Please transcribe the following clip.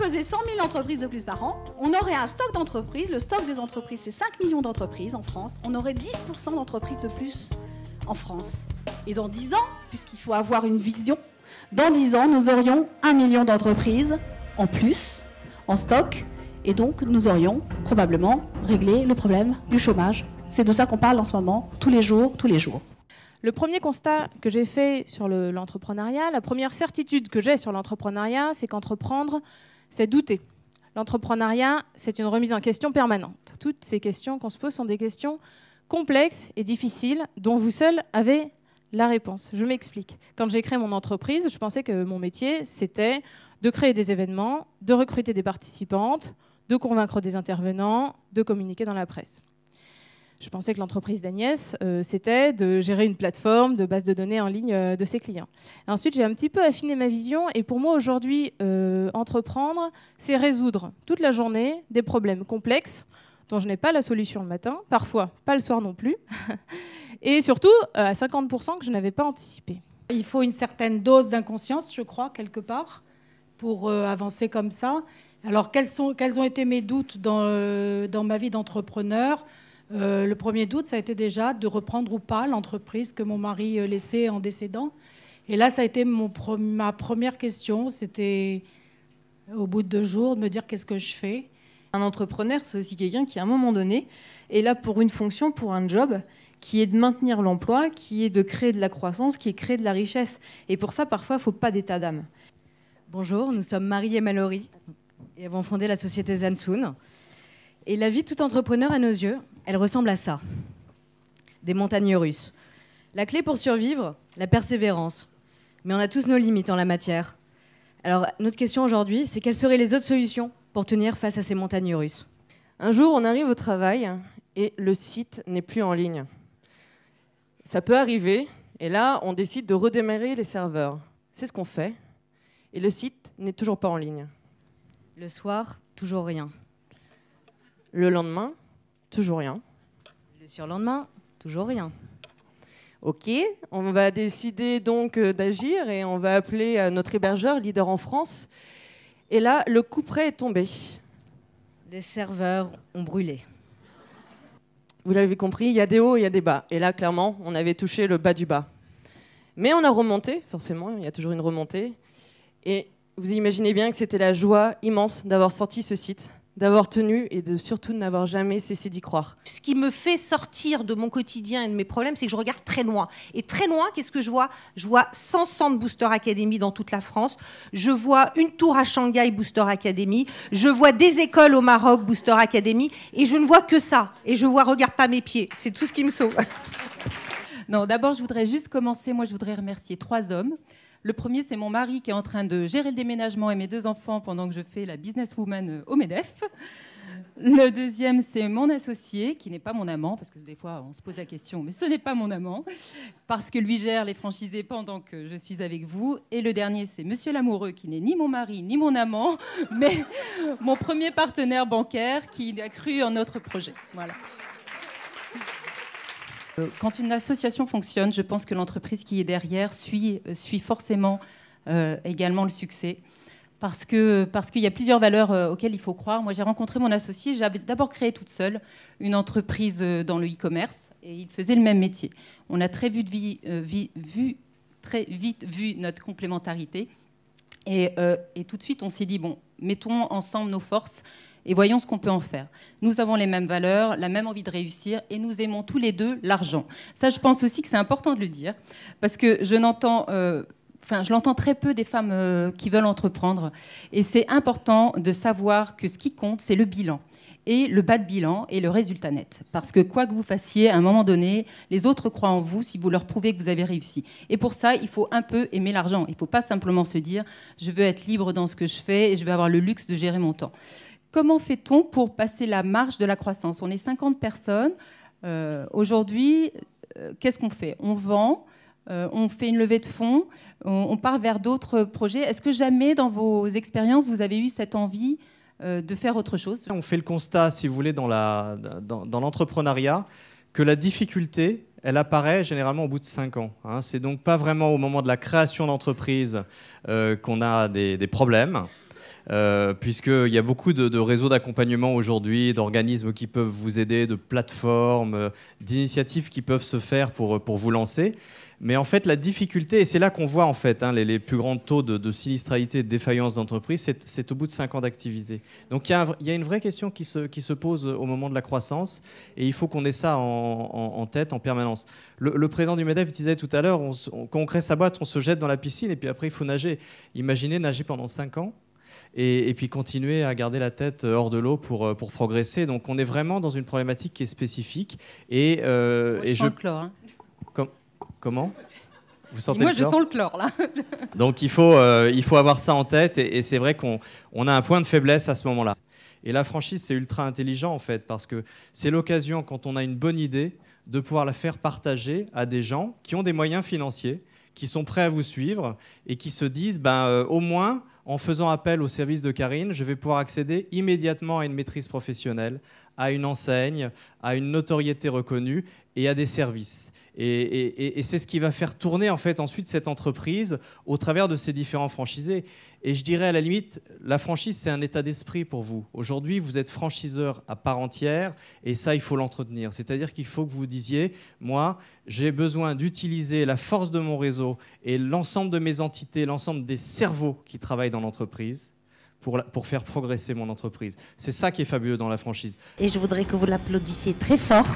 faisait 100 000 entreprises de plus par an, on aurait un stock d'entreprises. Le stock des entreprises, c'est 5 millions d'entreprises en France. On aurait 10% d'entreprises de plus en France. Et dans 10 ans, puisqu'il faut avoir une vision, dans 10 ans, nous aurions 1 million d'entreprises en plus, en stock, et donc nous aurions probablement réglé le problème du chômage. C'est de ça qu'on parle en ce moment, tous les jours, tous les jours. Le premier constat que j'ai fait sur l'entrepreneuriat, la première certitude que j'ai sur l'entrepreneuriat, c'est qu'entreprendre, c'est douter. L'entrepreneuriat, c'est une remise en question permanente. Toutes ces questions qu'on se pose sont des questions complexes et difficiles dont vous seul avez la réponse. Je m'explique. Quand j'ai créé mon entreprise, je pensais que mon métier, c'était de créer des événements, de recruter des participantes, de convaincre des intervenants, de communiquer dans la presse. Je pensais que l'entreprise d'Agnès, euh, c'était de gérer une plateforme de base de données en ligne euh, de ses clients. ensuite, j'ai un petit peu affiné ma vision et pour moi, aujourd'hui, euh, entreprendre, c'est résoudre toute la journée des problèmes complexes dont je n'ai pas la solution le matin, parfois pas le soir non plus, et surtout à 50% que je n'avais pas anticipé. Il faut une certaine dose d'inconscience, je crois, quelque part, pour avancer comme ça. Alors, quels, sont, quels ont été mes doutes dans ma vie d'entrepreneur euh, le premier doute, ça a été déjà de reprendre ou pas l'entreprise que mon mari euh, laissait en décédant. Et là, ça a été ma première question. C'était au bout de deux jours de me dire qu'est-ce que je fais. Un entrepreneur, c'est aussi quelqu'un qui, à un moment donné, est là pour une fonction, pour un job qui est de maintenir l'emploi, qui est de créer de la croissance, qui est de créer de la richesse. Et pour ça, parfois, il ne faut pas d'état d'âme. Bonjour, nous sommes Marie et Mallory et avons fondé la société Zansoun. Et la vie de tout entrepreneur, à nos yeux, elle ressemble à ça. Des montagnes russes. La clé pour survivre, la persévérance. Mais on a tous nos limites en la matière. Alors, notre question aujourd'hui, c'est quelles seraient les autres solutions pour tenir face à ces montagnes russes Un jour, on arrive au travail et le site n'est plus en ligne. Ça peut arriver, et là, on décide de redémarrer les serveurs. C'est ce qu'on fait, et le site n'est toujours pas en ligne. Le soir, toujours rien. Le lendemain, toujours rien. Sur lendemain, toujours rien. Ok, on va décider donc euh, d'agir et on va appeler euh, notre hébergeur, leader en France. Et là, le coup près est tombé. Les serveurs ont brûlé. Vous l'avez compris, il y a des hauts, il y a des bas. Et là, clairement, on avait touché le bas du bas. Mais on a remonté, forcément, il y a toujours une remontée. Et vous imaginez bien que c'était la joie immense d'avoir sorti ce site d'avoir tenu et de surtout de n'avoir jamais cessé d'y croire. Ce qui me fait sortir de mon quotidien et de mes problèmes, c'est que je regarde très loin. Et très loin, qu'est-ce que je vois Je vois 100 centres Booster Academy dans toute la France. Je vois une tour à Shanghai Booster Academy. Je vois des écoles au Maroc Booster Academy. Et je ne vois que ça. Et je vois, regarde pas mes pieds. C'est tout ce qui me sauve. Non, d'abord, je voudrais juste commencer. Moi, je voudrais remercier trois hommes. Le premier, c'est mon mari qui est en train de gérer le déménagement et mes deux enfants pendant que je fais la businesswoman euh, au MEDEF. Le deuxième, c'est mon associé, qui n'est pas mon amant, parce que des fois on se pose la question, mais ce n'est pas mon amant, parce que lui gère les franchisés pendant que je suis avec vous. Et le dernier, c'est Monsieur l'amoureux, qui n'est ni mon mari, ni mon amant, mais mon premier partenaire bancaire, qui a cru en notre projet. Voilà. Quand une association fonctionne, je pense que l'entreprise qui est derrière suit, forcément euh, également le succès. Parce qu'il parce qu'il y a plusieurs valeurs euh, auxquelles il faut croire. Moi, j'ai rencontré mon associé. J'avais d'abord créé toute seule une entreprise euh, dans le e-commerce et il faisait le même métier. On a très vite vu, vu, très vite vu notre complémentarité et, et tout de suite, on s'est dit bon, mettons ensemble nos forces et voyons ce qu'on peut en faire. Nous avons les mêmes valeurs, la même envie de réussir et nous aimons tous les deux l'argent. Ça, je pense aussi que c'est important de le dire parce que je n'entends... Euh, enfin, je l'entends très peu des femmes euh, qui veulent entreprendre. Et c'est important de savoir que ce qui compte, c'est le bilan et le bas de bilan et le résultat net. Parce que quoi que vous fassiez, à un moment donné, les autres croient en vous si vous leur prouvez que vous avez réussi. Et pour ça, il faut un peu aimer l'argent. Il ne faut pas simplement se dire, je veux être libre dans ce que je fais et je veux avoir le luxe de gérer mon temps. Comment fait-on pour passer la marge de la croissance On est 50 personnes. Euh, aujourd'hui, euh, qu'est-ce qu'on fait On vend, euh, on fait une levée de fonds, on, part vers d'autres projets. Est-ce que jamais dans vos expériences, vous avez eu cette envie de faire autre chose On fait le constat, si vous voulez, dans l'entrepreneuriat, que la difficulté, elle apparaît généralement au bout de 5 ans. Hein. C'est donc pas vraiment au moment de la création d'entreprise qu'on a des problèmes. Euh, puisqu'il y a beaucoup de, réseaux d'accompagnement aujourd'hui, d'organismes qui peuvent vous aider, de plateformes, euh, d'initiatives qui peuvent se faire euh, pour, vous lancer. Mais en fait, la difficulté, et c'est là qu'on voit en fait hein, les, plus grands taux de, sinistralité et de défaillance d'entreprise, c'est au bout de 5 ans d'activité. Donc il y, a une vraie question qui se, pose au moment de la croissance, et il faut qu'on ait ça en, tête en permanence. Le, le, président du MEDEF disait tout à l'heure, quand on crée sa boîte, on se jette dans la piscine, et puis après il faut nager. Imaginez nager pendant 5 ans et, puis continuer à garder la tête euh, hors de l'eau pour, euh, pour progresser. Donc on est vraiment dans une problématique qui est spécifique. Et, euh, et je... Le chlore, comment vous sentez moi, je sens le chlore, hein. là. Donc, il faut, euh, il faut avoir ça en tête. Et, et c'est vrai qu'on on a un point de faiblesse à ce moment-là. Et la franchise, c'est ultra intelligent, en fait, parce que c'est l'occasion, quand on a une bonne idée, de pouvoir la faire partager à des gens qui ont des moyens financiers, qui sont prêts à vous suivre et qui se disent, ben, euh, au moins, en faisant appel au service de Karine, je vais pouvoir accéder immédiatement à une maîtrise professionnelle, à une enseigne, à une notoriété reconnue et à des services. Et, c'est ce qui va faire tourner en fait ensuite cette entreprise au travers de ces différents franchisés. Et je dirais à la limite, la franchise c'est un état d'esprit pour vous. Aujourd'hui, vous êtes franchiseur à part entière et ça il faut l'entretenir. C'est-à-dire qu'il faut que vous disiez, moi j'ai besoin d'utiliser la force de mon réseau et l'ensemble de mes entités, l'ensemble des cerveaux qui travaillent dans l'entreprise pour, faire progresser mon entreprise. C'est ça qui est fabuleux dans la franchise. Et je voudrais que vous l'applaudissiez très fort.